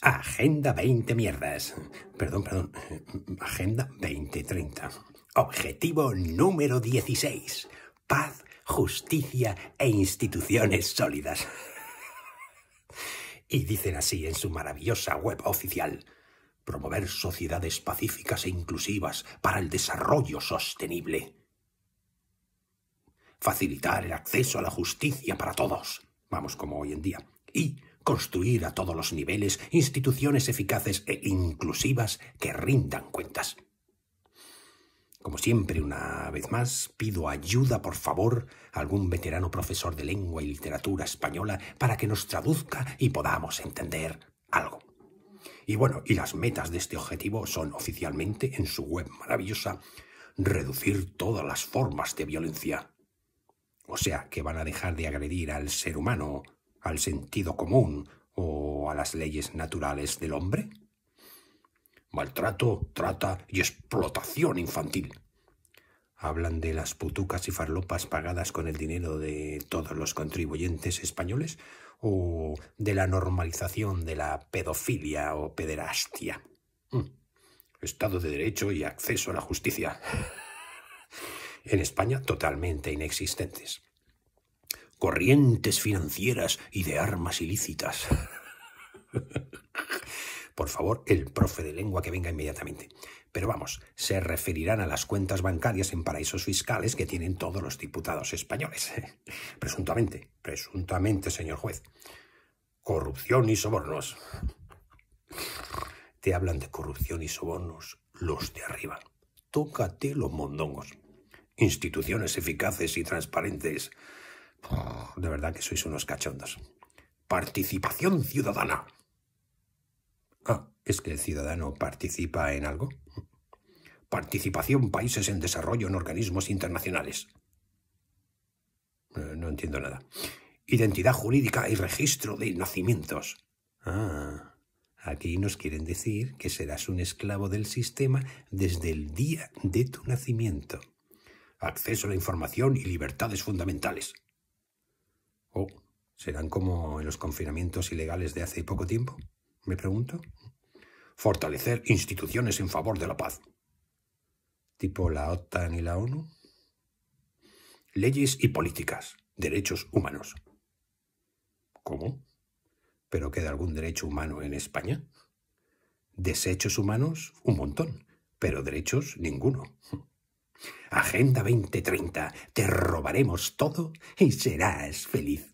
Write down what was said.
Agenda 20 mierdas. Perdón, perdón. Agenda 2030. Objetivo número 16. Paz, justicia e instituciones sólidas. y dicen así en su maravillosa web oficial. Promover sociedades pacíficas e inclusivas para el desarrollo sostenible. Facilitar el acceso a la justicia para todos. Vamos como hoy en día. Y construir a todos los niveles instituciones eficaces e inclusivas que rindan cuentas. Como siempre, una vez más, pido ayuda, por favor, a algún veterano profesor de lengua y literatura española para que nos traduzca y podamos entender algo. Y bueno, y las metas de este objetivo son oficialmente, en su web maravillosa, reducir todas las formas de violencia. O sea, que van a dejar de agredir al ser humano al sentido común o a las leyes naturales del hombre? Maltrato, trata y explotación infantil. Hablan de las putucas y farlopas pagadas con el dinero de todos los contribuyentes españoles o de la normalización de la pedofilia o pederastia. Hmm. Estado de Derecho y acceso a la justicia. en España totalmente inexistentes corrientes financieras y de armas ilícitas. Por favor, el profe de lengua que venga inmediatamente. Pero vamos, se referirán a las cuentas bancarias en paraísos fiscales que tienen todos los diputados españoles. Presuntamente, presuntamente, señor juez. Corrupción y sobornos. Te hablan de corrupción y sobornos los de arriba. Tócate los mondongos. Instituciones eficaces y transparentes Oh, de verdad que sois unos cachondos. Participación ciudadana. Ah, ¿es que el ciudadano participa en algo? Participación países en desarrollo en organismos internacionales. Eh, no entiendo nada. Identidad jurídica y registro de nacimientos. Ah, aquí nos quieren decir que serás un esclavo del sistema desde el día de tu nacimiento. Acceso a la información y libertades fundamentales. ¿serán como en los confinamientos ilegales de hace poco tiempo? Me pregunto. Fortalecer instituciones en favor de la paz. Tipo la OTAN y la ONU. Leyes y políticas. Derechos humanos. ¿Cómo? ¿Pero queda algún derecho humano en España? Desechos humanos, un montón, pero derechos, ninguno. Agenda 2030. Te robaremos todo y serás feliz.